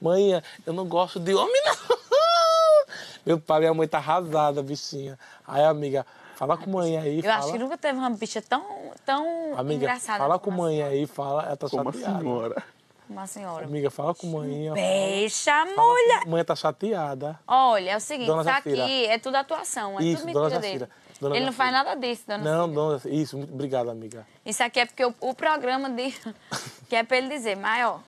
Mãe, eu não gosto de homem, não. Meu pai, minha mãe tá arrasada, bichinha. Aí, amiga, fala com mãe aí. Eu fala. acho que nunca teve uma bicha tão, tão amiga, engraçada. Fala com mãe senhora. aí, fala. Ela tá Como chateada. senhora. Uma senhora. Amiga, fala com mãe. Deixa, mulher. Mãe tá chateada. Olha, é o seguinte, dona tá aqui, é tudo atuação, é Isso, tudo mentira dele. Dona Ele não faz nada disso, dona Não, não, Isso, muito obrigado, amiga. Isso aqui é porque o, o programa de... que é pra ele dizer, mas ó,